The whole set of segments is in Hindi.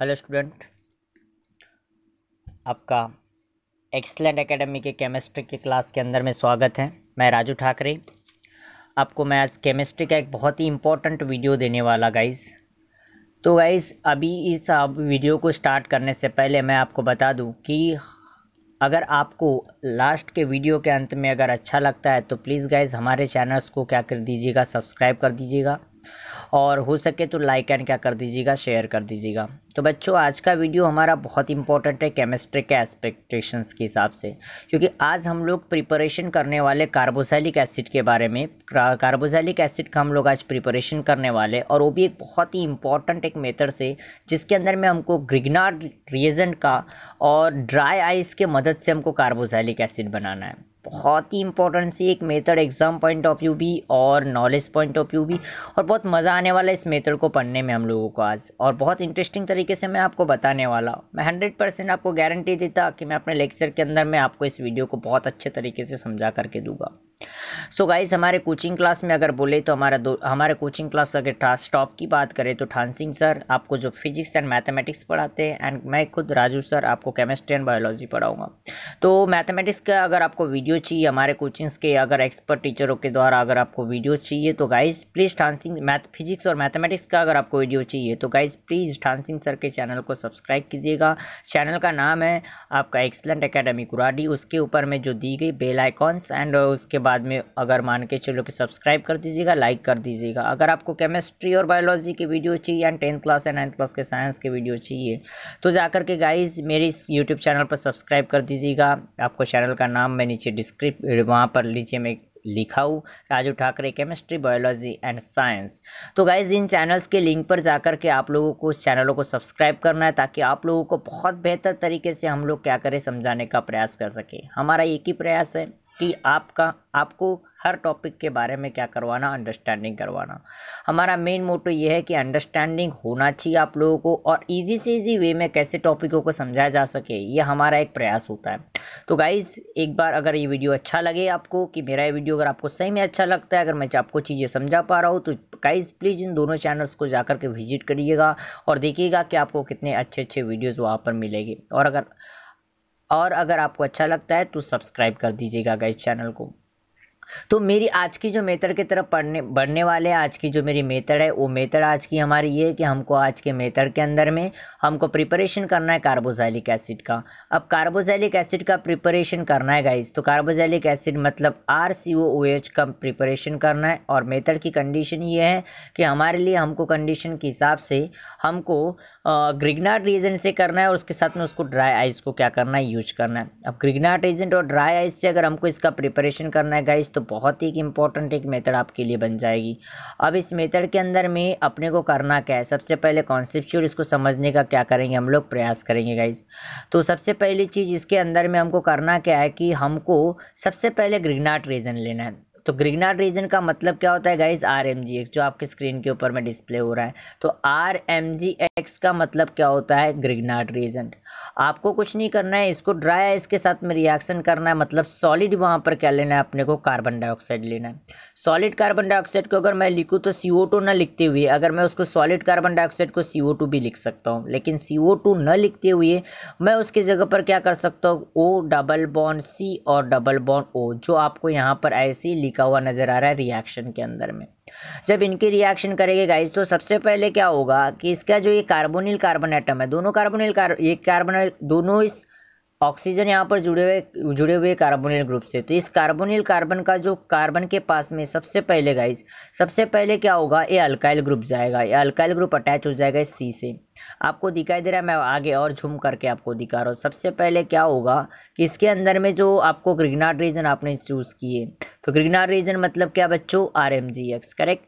हेलो स्टूडेंट आपका एक्सलेंट एकेडमी के केमिस्ट्री के क्लास के अंदर में स्वागत है मैं राजू ठाकरे आपको मैं आज केमिस्ट्री का एक बहुत ही इम्पोर्टेंट वीडियो देने वाला गाइस तो गाइस अभी इस वीडियो को स्टार्ट करने से पहले मैं आपको बता दूं कि अगर आपको लास्ट के वीडियो के अंत में अगर अच्छा लगता है तो प्लीज़ गाइज़ हमारे चैनल्स को क्या कर दीजिएगा सब्सक्राइब कर दीजिएगा और हो सके तो लाइक एंड क्या कर दीजिएगा शेयर कर दीजिएगा तो बच्चों आज का वीडियो हमारा बहुत इंपॉर्टेंट है केमिस्ट्री के एक्सपेक्टेशन के हिसाब से क्योंकि आज हम लोग प्रिपरेशन करने वाले कार्बोसाइलिक एसिड के बारे में कार्बोसाइलिक एसिड का हम लोग आज प्रिपरेशन करने वाले और वो भी एक बहुत ही इंपॉर्टेंट एक मेथड से जिसके अंदर में हमको ग्रिगनार्ड रिएजेंट का और ड्राई आइस के मदद से हमको कार्बोसाइलिक एसिड बनाना है बहुत ही इंपॉर्टेंट सी एक method exam point of view भी और नॉलेज पॉइंट ऑफ व्यू भी और बहुत मज़ा आने वाला है इस मेथड को पढ़ने में हम लोगों को आज और बहुत इंटरेस्टिंग तरीके से मैं आपको बताने वाला हूँ मैं हंड्रेड परसेंट आपको गारंटी देता कि मैं अपने लेक्चर के अंदर मैं आपको इस वीडियो को बहुत अच्छे तरीके से समझा करके दूंगा सो so गाइज हमारे कोचिंग क्लास में अगर बोले तो हमारा दो हमारे कोचिंग क्लास अगर स्टॉप की बात करें तो सिंह सर आपको जो फिजिक्स एंड मैथमेटिक्स पढ़ाते हैं एंड मैं खुद राजू सर आपको केमिस्ट्री एंड बायोलॉजी पढ़ाऊँगा तो मैथमेटिक्स का अगर आपको वीडियो वीडियो चाहिए हमारे कोचिंग्स के अगर एक्सपर्ट टीचरों के द्वारा अगर आपको वीडियो चाहिए तो guys please Thansingh math physics और मैथमेटिक्स का अगर आपको वीडियो चाहिए तो गाइज़ प्लीज़ ठानसिंग सर के चैनल को सब्सक्राइब कीजिएगा चैनल का नाम है आपका एक्सलेंट अकेडमी कुराडी उसके ऊपर में जो दी गई बेल आइकॉन्स एंड उसके बाद में अगर मान के चलो कि सब्सक्राइब कर दीजिएगा लाइक कर दीजिएगा अगर आपको केमिस्ट्री और बायोलॉजी की वीडियो चाहिए and tenth class and ninth class के साइंस के वीडियो चाहिए तो जाकर के गाइज़ मेरी इस यूट्यूब चैनल पर सब्सक्राइब कर दीजिएगा आपको चैनल का नाम मैं नीचे स्क्रिप्ट वहाँ पर लीजिए मैं लिखा हूँ Raju Thackeray chemistry biology and science तो गाइज इन चैनल्स के लिंक पर जाकर के आप लोगों को उस चैनलों को सब्सक्राइब करना है ताकि आप लोगों को बहुत बेहतर तरीके से हम लोग क्या करें समझाने का प्रयास कर सकें हमारा एक ही प्रयास है कि आपका आपको हर टॉपिक के बारे में क्या करवाना अंडरस्टैंडिंग करवाना हमारा मेन मोटो ये है कि अंडरस्टैंडिंग होना चाहिए आप लोगों को और इजी से इजी वे में कैसे टॉपिकों को समझाया जा सके ये हमारा एक प्रयास होता है तो गाइज़ एक बार अगर ये वीडियो अच्छा लगे आपको कि मेरा ये वीडियो अगर आपको सही में अच्छा लगता है अगर मैं आपको चीज़ें समझा पा रहा हूँ तो गाइज़ प्लीज़ इन दोनों चैनल्स को जाकर के विजिट करिएगा और देखिएगा कि आपको कितने अच्छे अच्छे वीडियोज़ वहाँ पर मिलेगी और अगर और अगर आपको अच्छा लगता है तो सब्सक्राइब कर दीजिएगा गाइस चैनल को तो मेरी आज की जो मेथड की तरफ पढ़ने बढ़ने वाले हैं आज की जो मेरी मेथड है वो मेथड आज की हमारी ये है कि हमको आज के मेथड के अंदर में हमको प्रिपरेशन करना है कार्बोजाइलिक एसिड का अब कार्बोजाइलिक एसिड का प्रिपरेशन करना है गाइस तो कार्बोजाइलिक एसिड मतलब R C O O H का प्रिपरेशन करना है और मेथड की कंडीशन ये है कि हमारे लिए हमको कंडीशन के हिसाब से हमको ग्रिगनाट रेजेंट से करना है और उसके साथ में उसको ड्राई आइस को क्या करना है यूज करना है अब ग्रिगनाट रेजेंट और ड्राई आइस से अगर हमको इसका प्रिपरेशन करना है गाइस तो बहुत ही एक इम्पॉर्टेंट एक मेथड आपके लिए बन जाएगी अब इस मेथड के अंदर में अपने को करना क्या है सबसे पहले कॉन्सेप्चुअल इसको समझने का क्या करेंगे हम लोग प्रयास करेंगे गाइज तो सबसे पहली चीज़ इसके अंदर में हमको करना क्या है कि हमको सबसे पहले ग्रिगनाट रीजन लेना है तो ग्रिगनाट रीजन का मतलब क्या होता है guys R M G X जो आपके स्क्रीन के ऊपर में डिस्प्ले हो रहा है तो आर एम जी एक्स का मतलब क्या होता है ग्रिगनाट रीजन आपको कुछ नहीं करना है इसको ड्राई आइस के साथ में रिएक्शन करना है मतलब सॉलिड वहाँ पर क्या लेना है अपने को कार्बन डाइऑक्साइड लेना है सॉलिड कार्बन डाइऑक्साइड को अगर मैं लिखूँ तो सी ना लिखते हुए अगर मैं उसको सॉलिड कार्बन डाइऑक्साइड को सी भी लिख सकता हूँ लेकिन सी न लिखते हुए मैं उसकी जगह पर क्या कर सकता हूँ ओ डबल बॉन्ड सी और डबल बॉन्ड ओ जो आपको यहाँ पर ऐसे ही लिखा हुआ नज़र आ रहा है रिएक्शन के अंदर में जब इनकी रिएक्शन करेंगे गाइज तो सबसे पहले क्या होगा कि इसका जो ये कार्बोनिल कार्बन एटम है दोनों कार्बोनिल कार्बन ये कार्बन दोनों इस ऑक्सीजन यहाँ पर जुड़े हुए जुड़े हुए कार्बोनिल ग्रुप से तो इस कार्बोनिल कार्बन का जो कार्बन के पास में सबसे पहले गाइस सबसे पहले क्या होगा ये अल्काइल ग्रुप जाएगा ये अल्काइल ग्रुप अटैच हो जाएगा इस सी से आपको दिखाई दे रहा है मैं आगे और झूम करके आपको दिखा रहा हूँ सबसे पहले क्या होगा कि इसके अंदर में जो आपको ग्रिगनाट रीजन आपने चूज़ किए तो ग्रिगनाट रीजन मतलब क्या बच्चों R correct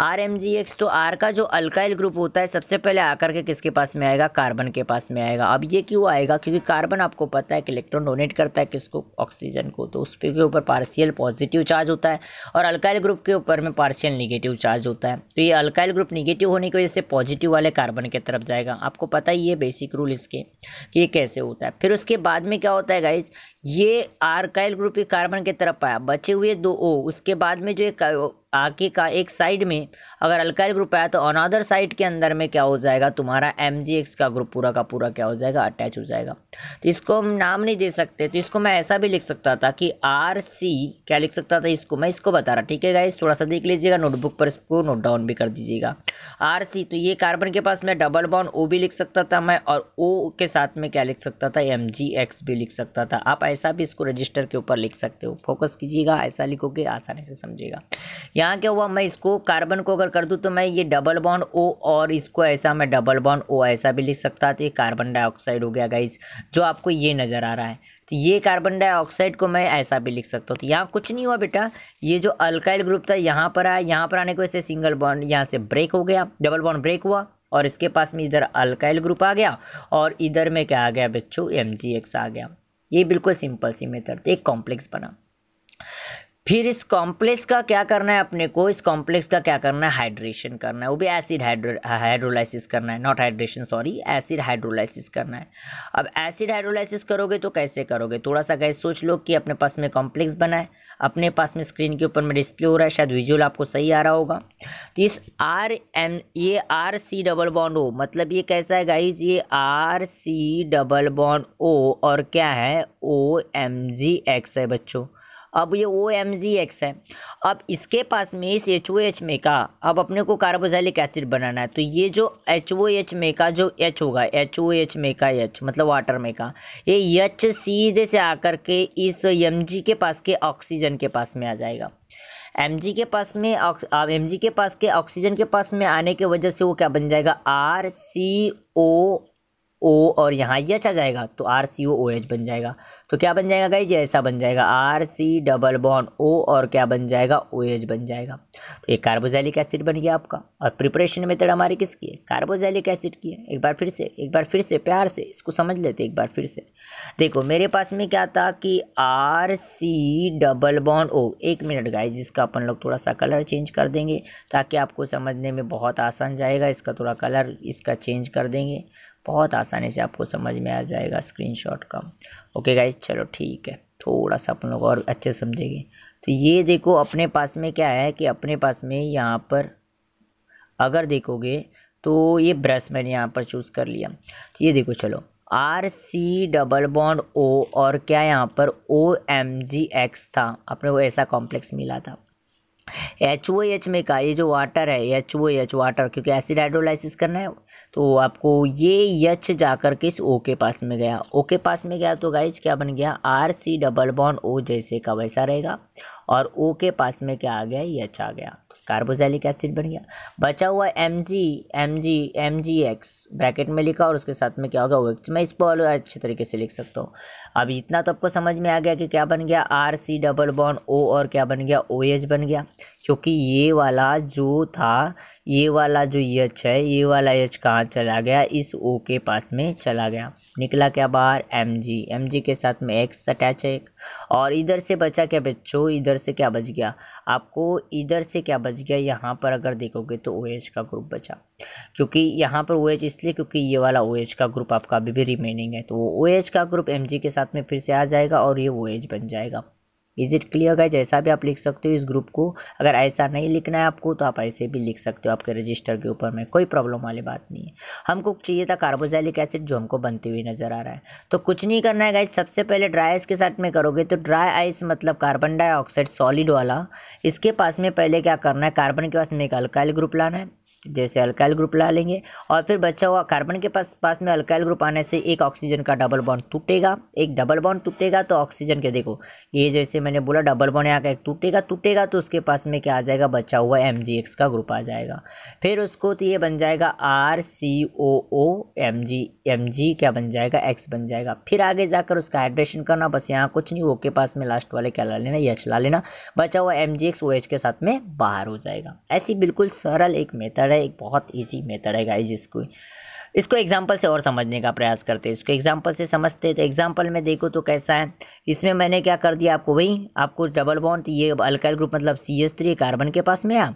R M G X तो आर का जो अल्काइल ग्रुप होता है सबसे पहले आकर के किसके पास में आएगा कार्बन के पास में आएगा अब ये क्यों आएगा क्योंकि कार्बन आपको पता है कि इलेक्ट्रॉन डोनेट करता है किसको ऑक्सीजन को तो उस के ऊपर पार्शियल पॉजिटिव चार्ज होता है और अल्काइल ग्रुप के ऊपर में पार्शियल निगेटिव चार्ज होता है तो ये अल्काइल ग्रुप निगेटिव होने की वजह से पॉजिटिव वाले कार्बन के तरफ जाएगा आपको पता ही है बेसिक रूल इसके कि ये कैसे होता है फिर उसके बाद में क्या होता है गाइज ये आर्काइल ग्रुप के कार्बन की तरफ पाया बचे हुए दो ओ उसके बाद में जो एक आके का एक साइड में अगर अल्काइल ग्रुप आया तो अनदर साइड के अंदर में क्या हो जाएगा तुम्हारा एम का ग्रुप पूरा का पूरा क्या हो जाएगा अटैच हो जाएगा तो इसको हम नाम नहीं दे सकते तो इसको मैं ऐसा भी लिख सकता था कि आर सी क्या लिख सकता था इसको मैं इसको बता रहा ठीक है गाइस थोड़ा सा देख लीजिएगा नोटबुक पर इसको नोट डाउन भी कर दीजिएगा आर सी तो ये कार्बन के पास मैं डबल बॉन्ड ओ भी लिख सकता था मैं और ओ के साथ में क्या लिख सकता था एम भी लिख सकता था आप ऐसा भी इसको रजिस्टर के ऊपर लिख सकते हो फोकस कीजिएगा ऐसा लिखोगे आसानी से समझेगा यहाँ क्या हुआ मैं इसको कार्बन को अगर कर दूँ तो मैं ये डबल बॉन्ड ओ और इसको ऐसा मैं डबल बॉन्ड ओ ऐसा भी लिख सकता तो ये कार्बन डाइऑक्साइड हो गया गाइज जो आपको ये नज़र आ रहा है तो ये कार्बन डाइऑक्साइड को मैं ऐसा भी लिख सकता हूँ तो यहाँ कुछ नहीं हुआ बेटा ये जो अल्काइल ग्रुप था यहाँ पर आया यहाँ पर आने को ऐसे सिंगल बॉन्ड यहाँ से ब्रेक हो गया डबल बॉन्ड ब्रेक हुआ और इसके पास में इधर अल्काइल ग्रुप आ गया और इधर में क्या आ गया बच्चों एम आ गया ये बिल्कुल सिंपल सी मेथड थी एक कॉम्प्लेक्स बना फिर इस कॉम्प्लेक्स का क्या करना है अपने को इस कॉम्प्लेक्स का क्या करना है हाइड्रेशन करना है वो भी एसिड हाइड्रो हाइड्रोलाइसिस करना है not hydration sorry acid hydrolysis करना है अब एसिड हाइड्रोलाइसिस करोगे तो कैसे करोगे थोड़ा सा कैसे सोच लो कि अपने पास में कॉम्प्लेक्स बना है अपने पास में स्क्रीन के ऊपर में डिस्प्ले हो रहा है शायद विजुअल आपको सही आ रहा होगा तो इस आर एम ये R C double bond O मतलब ये कैसा है गाइज ये R C double bond O और क्या है ओ एम जी एक्स है बच्चों अब ये ओ एम जी एक्स है अब इसके पास में इस एच ओ एच में का अब अपने को कार्बोजाइलिक एसिड बनाना है तो ये जो एच ओ एच में का जो एच होगा एच ओ एच में का एच मतलब वाटर में का ये एच सीधे से आकर के इस एम जी के पास के ऑक्सीजन के पास में आ जाएगा एम जी के पास में एम जी के पास के ऑक्सीजन के पास में आने की वजह से वो क्या बन जाएगा आर सी ओ ओ और यहाँ ये अच्छा जाएगा तो are C O O H बन जाएगा तो क्या बन जाएगा गाई जी ऐसा बन जाएगा R C double bond O और क्या बन जाएगा ओ एच बन जाएगा तो ये कार्बोजैलिक एसिड बन गया आपका और प्रिपरेशन मेथड हमारी किसकी है कार्बोजैलिक एसिड की है एक बार फिर से एक बार फिर से प्यार से इसको समझ लेते एक बार फिर से देखो मेरे पास में क्या था कि R C double bond O एक मिनट गाई जिसका अपन लोग थोड़ा सा कलर चेंज कर देंगे ताकि आपको समझने में बहुत आसान जाएगा इसका थोड़ा कलर इसका चेंज कर देंगे बहुत आसानी से आपको समझ में आ जाएगा स्क्रीनशॉट का ओके गाइज चलो ठीक है थोड़ा सा अपन लोग और अच्छे समझेंगे तो ये देखो अपने पास में क्या है कि अपने पास में यहाँ पर अगर देखोगे तो ये ब्रश मैंने यहाँ पर चूज़ कर लिया तो ये देखो चलो R C double bond O और क्या यहाँ पर ओ एम जी एक्स था अपने को ऐसा कॉम्प्लेक्स मिला था एच ओ एच में का ये जो वाटर है एच ओ एच वाटर क्योंकि एसिड हाइड्रोलाइसिस करना है तो आपको ये यच जाकर के इस ओ के पास में गया ओ के पास में गया तो गाइज क्या बन गया R C double bond O जैसे का वैसा रहेगा और ओ के पास में क्या आ गया यच आ गया कार्बोजैलिक एसिड बन गया बचा हुआ M G M G M G X bracket में लिखा और उसके साथ में क्या होगा ओ एक्स मैं इसको और अच्छे तरीके से लिख सकता हूँ अब इतना तो आपको समझ में आ गया कि क्या बन गया आर सी डबल बॉन ओ और क्या बन गया ओ एच बन गया क्योंकि ये वाला जो था ये वाला जो एच है ये वाला एच कहाँ चला गया इस ओ के पास में चला गया निकला क्या बाहर एम जी एम जी के साथ में एक्स अटैच है एक और इधर से बचा क्या बच्चों इधर से क्या बच गया आपको इधर से क्या बच गया यहाँ पर अगर देखोगे तो ओ OH का ग्रुप बचा क्योंकि यहाँ पर ओ OH इसलिए क्योंकि ये वाला ओ OH का ग्रुप आपका अभी भी रिमेनिंग है तो वो ओ का ग्रुप एम के साथ में फिर से आ जाएगा और ये ओ बन जाएगा इज़ इट क्लियर गाइज ऐसा भी आप लिख सकते हो इस ग्रुप को अगर ऐसा नहीं लिखना है आपको तो आप ऐसे भी लिख सकते हो आपके रजिस्टर के ऊपर में कोई प्रॉब्लम वाली बात नहीं है हमको चाहिए था कार्बोजैलिक एसिड जो हमको बनती हुई नज़र आ रहा है तो कुछ नहीं करना है गाइज सबसे पहले ड्राई आइस के साथ में करोगे तो ड्राई आइस मतलब कार्बन डाइऑक्साइड सॉलिड वाला इसके पास में पहले क्या करना है कार्बन के पास में एक अल्काइल ग्रुप लाना है जैसे अल्काइल ग्रुप ला लेंगे और फिर बचा हुआ कार्बन के पास पास में अल्काइल ग्रुप आने से एक ऑक्सीजन का डबल बॉन्ड टूटेगा एक डबल बॉन्ड टूटेगा तो ऑक्सीजन के देखो ये जैसे मैंने बोला डबल बॉन्ड यहाँ का एक टूटेगा टूटेगा तो उसके पास में क्या आ जाएगा बचा हुआ एम का ग्रुप आ जाएगा फिर उसको तो ये बन जाएगा R C O O M G M G क्या बन जाएगा एक्स बन जाएगा फिर आगे जाकर उसका हाइड्रेशन करना बस यहाँ कुछ नहीं ओ के पास में लास्ट वाले क्या ला लेना यच ला लेना बचा हुआ M G X O H के साथ में बाहर हो जाएगा ऐसी बिल्कुल सरल एक मेथड है एक बहुत ईजी मेथड है गाइज इसको इसको एग्जाम्पल से और समझने का प्रयास करते हैं इसको एग्जाम्पल से समझते हैं तो एग्जाम्पल में देखो तो कैसा है इसमें मैंने क्या कर दिया आपको भाई आपको डबल बॉन्ड ये अल्काइल ग्रुप मतलब सी एस थ्री कार्बन के पास में आ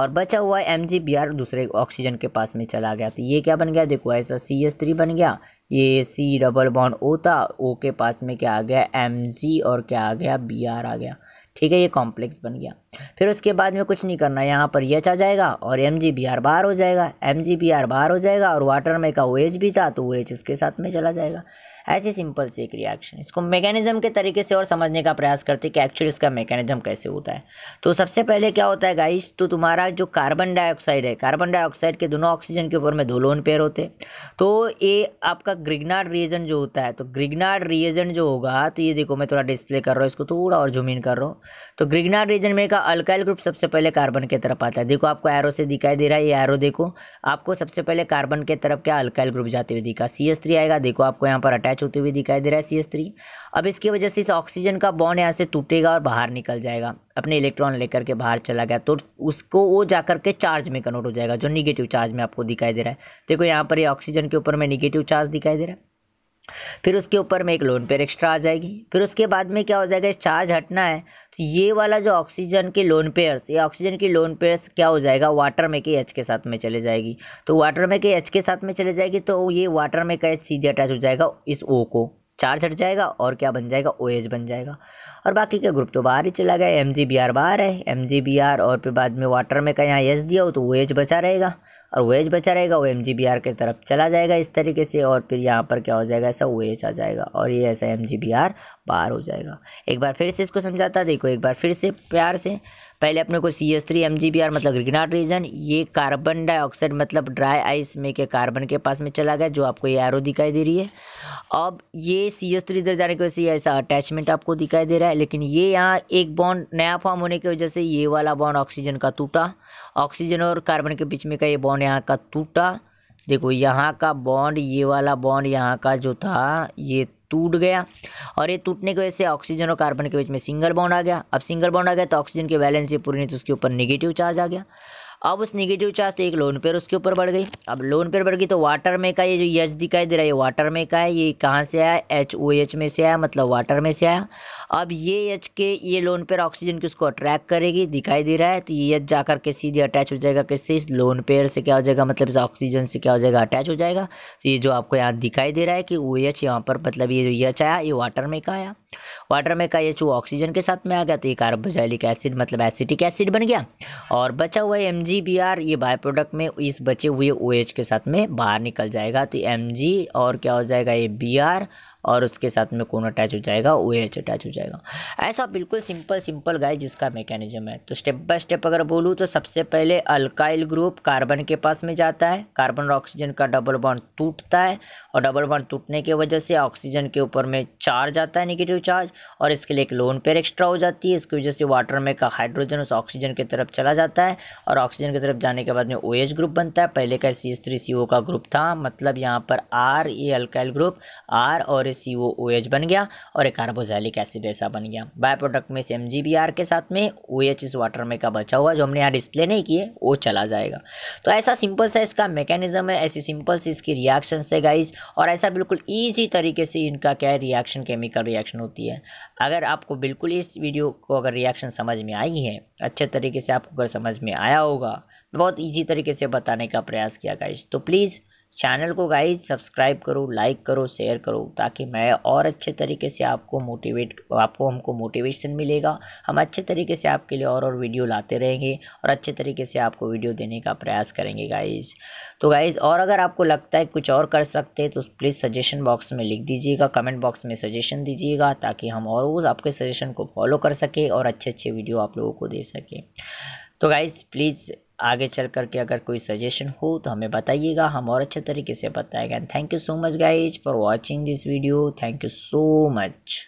और बचा हुआ एम जी बी आर दूसरे ऑक्सीजन के पास में चला गया तो ये क्या बन गया देखो ऐसा सी एस थ्री बन गया ये सी डबल बॉन्ड ओ था ओ के पास में क्या आ गया एम जी और क्या आ गया बी आर आ गया ठीक है ये कॉम्प्लेक्स बन गया फिर उसके बाद में कुछ नहीं करना यहाँ पर यच आ जाएगा और एम जी बी आर बाहर हो जाएगा एम जी बी आर बाहर हो जाएगा और वाटर में का ओ एच भी था तो ओ एच इसके साथ में चला जाएगा ऐसी सिंपल सी एक रिएक्शन इसको मैकेनिज्म के तरीके से और समझने का प्रयास करते हैं कि एक्चुअली इसका मैकेनिज्म कैसे होता है तो सबसे पहले क्या होता है गाइस तो तुम्हारा जो कार्बन डाइऑक्साइड है कार्बन डाइऑक्साइड के दोनों ऑक्सीजन के ऊपर में दो लोन पेयर होते तो ये आपका ग्रिगनाड रिएजेंट जो होता है तो ग्रिगनाड रिएजेंट जो होगा तो ये देखो मैं थोड़ा डिस्प्ले कर रहा हूँ इसको थोड़ा और जूम इन कर रहा हूँ तो ग्रिगनाड रिएजेंट में का अल्काइल ग्रुप सबसे पहले कार्बन के तरफ आता है देखो आपको एरो से दिखाई दे रहा है ये एरो देखो आपको सबसे पहले कार्बन के तरफ क्या अल्काइल ग्रुप जाते हुए दिखा सी आएगा देखो आपको यहाँ पर अटैच अटैच होते हुए दिखाई दे रहा है सी अब इसकी वजह से इस ऑक्सीजन का बॉन्ड यहाँ से टूटेगा और बाहर निकल जाएगा अपने इलेक्ट्रॉन लेकर के बाहर चला गया तो उसको वो जा करके चार्ज में कन्वर्ट हो जाएगा जो निगेटिव चार्ज में आपको दिखाई दे रहा है देखो यहाँ पर ये ऑक्सीजन के ऊपर में निगेटिव चार्ज दिखाई दे रहा है फिर उसके ऊपर में एक लोन पेयर एक्स्ट्रा आ जाएगी फिर उसके बाद में क्या हो जाएगा इस चार्ज हटना है तो ये वाला जो ऑक्सीजन के लोन पेयर्स ये ऑक्सीजन की लोन पेयर्स क्या हो जाएगा वाटर में के एच के साथ में चले जाएगी तो वाटर में के एच के साथ में चले जाएगी तो ये वाटर में का एच सीधे अटैच हो जाएगा इस ओ को चार्ज हट जाएगा और क्या बन जाएगा ओ एच बन जाएगा और बाकी का ग्रुप तो बाहर ही चला गया एम जी बी आर बाहर है एम जी बी आर और फिर बाद में वाटर में का यहाँ एच दिया हो तो ओ एच बचा रहेगा और वेज बचा रहेगा वो एम जी बी आर की तरफ चला जाएगा इस तरीके से और फिर यहाँ पर क्या हो जाएगा ऐसा वेज आ जाएगा और ये ऐसा एम जी बी आर बाहर हो जाएगा एक बार फिर से इसको समझाता देखो एक बार फिर से प्यार से पहले अपने को C S three M G B R मतलब ग्रीनआउट रीजन ये कार्बन डाइऑक्साइड मतलब ड्राई आइस में के कार्बन के पास में चला गया जो आपको ये एरो दिखाई दे रही है अब ये सी एस थ्री इधर जाने की वजह से ऐसा अटैचमेंट आपको दिखाई दे रहा है लेकिन ये यहाँ एक बॉन्ड नया फॉर्म होने की वजह से ये वाला बॉन्ड ऑक्सीजन का टूटा ऑक्सीजन और कार्बन के बीच में का ये बॉन्ड यहाँ का टूटा देखो यहाँ का बॉन्ड ये वाला बॉन्ड यहाँ का जो था ये टूट गया और ये टूटने की वजह से ऑक्सीजन और कार्बन के बीच में सिंगल बॉन्ड आ गया अब सिंगल बॉन्ड आ गया तो ऑक्सीजन के बैलेंस ये पूरी नहीं तो उसके ऊपर निगेटिव चार्ज आ गया अब उस निगेटिव चार्ज तो एक लोन पेयर उसके ऊपर बढ़ गई अब लोन पेयर बढ़ गई तो वाटर में का ये जो यच दिखाई दे रहा है ये वाटर में का है ये कहाँ से आया एच ओ एच में से आया मतलब वाटर में से आया अब ये एच के ये लोन पेयर ऑक्सीजन की उसको अट्रैक्ट करेगी दिखाई दे रहा है तो ये एच जा करके सीधे अटैच हो जाएगा किससे इस लोन पेयर से क्या हो जाएगा मतलब इस ऑक्सीजन से क्या हो जाएगा अटैच हो जाएगा तो ये जो आपको यहाँ दिखाई दे रहा है कि ओ एच यहाँ पर मतलब ये जो यच आया ये वाटर में का आया वाटर में का एच ऑक्सीजन के साथ में आ गया तो ये कार्बोजाइलिक एसिड मतलब एसिटिक एसिड बन गया और बचा हुआ एम ये बाय प्रोडक्ट में इस बचे हुए ओ OH के साथ में बाहर निकल जाएगा तो एम और क्या हो जाएगा ये बी और उसके साथ में कौन अटैच हो जाएगा ओ एच अटैच हो जाएगा ऐसा बिल्कुल सिंपल सिंपल गाय जिसका मैकेनिज्म है तो स्टेप बाय स्टेप अगर बोलूँ तो सबसे पहले अल्काइल ग्रुप कार्बन के पास में जाता है कार्बन और ऑक्सीजन का डबल बॉन्ड टूटता है और डबल बॉन्ड टूटने की वजह से ऑक्सीजन के ऊपर में चार्ज आता है निगेटिव चार्ज और इसके लिए एक लोन पेयर एक्स्ट्रा हो जाती है इसकी वजह से वाटर में का हाइड्रोजन उस ऑक्सीजन की तरफ चला जाता है और ऑक्सीजन की तरफ जाने के बाद में ओ ग्रुप बनता है पहले का सी एस थ्री सी ओ का ग्रुप था मतलब यहाँ पर आर ये अल्काइल ग्रुप आर और फिर सी ओ ओ एच बन गया और एक कार्बोजैलिक एसिड ऐसा बन गया बाय प्रोडक्ट में से एम जी बी आर के साथ में ओ एच इस वाटर में का बचा हुआ जो हमने यहाँ डिस्प्ले नहीं किए वो चला जाएगा तो ऐसा सिंपल सा इसका मैकेनिज्म है ऐसी सिंपल सी इसकी रिएक्शन से गाइज और ऐसा बिल्कुल ईजी तरीके से इनका क्या है रिएक्शन केमिकल रिएक्शन होती है अगर आपको बिल्कुल इस वीडियो को अगर रिएक्शन समझ में आई है अच्छे तरीके से आपको अगर समझ में आया होगा बहुत इजी तरीके से बताने का प्रयास किया गाइज तो प्लीज़ चैनल को गाइज सब्सक्राइब करो लाइक करो शेयर करो ताकि मैं और अच्छे तरीके से आपको मोटिवेट आपको हमको मोटिवेशन मिलेगा हम अच्छे तरीके से आपके लिए और और वीडियो लाते रहेंगे और अच्छे तरीके से आपको वीडियो देने का प्रयास करेंगे गाइज तो गाइज और अगर आपको लगता है कुछ और कर सकते हैं तो प्लीज़ सजेशन बॉक्स में लिख दीजिएगा कमेंट बॉक्स में सजेशन दीजिएगा ताकि हम और उस आपके सजेशन को फॉलो कर सकें और अच्छे अच्छे वीडियो आप लोगों को दे सकें तो गाइज़ प्लीज़ आगे चल कर के अगर कोई सजेशन हो तो हमें बताइएगा हम और अच्छे तरीके से बताएगा and thank you so much guys for watching this video thank you so much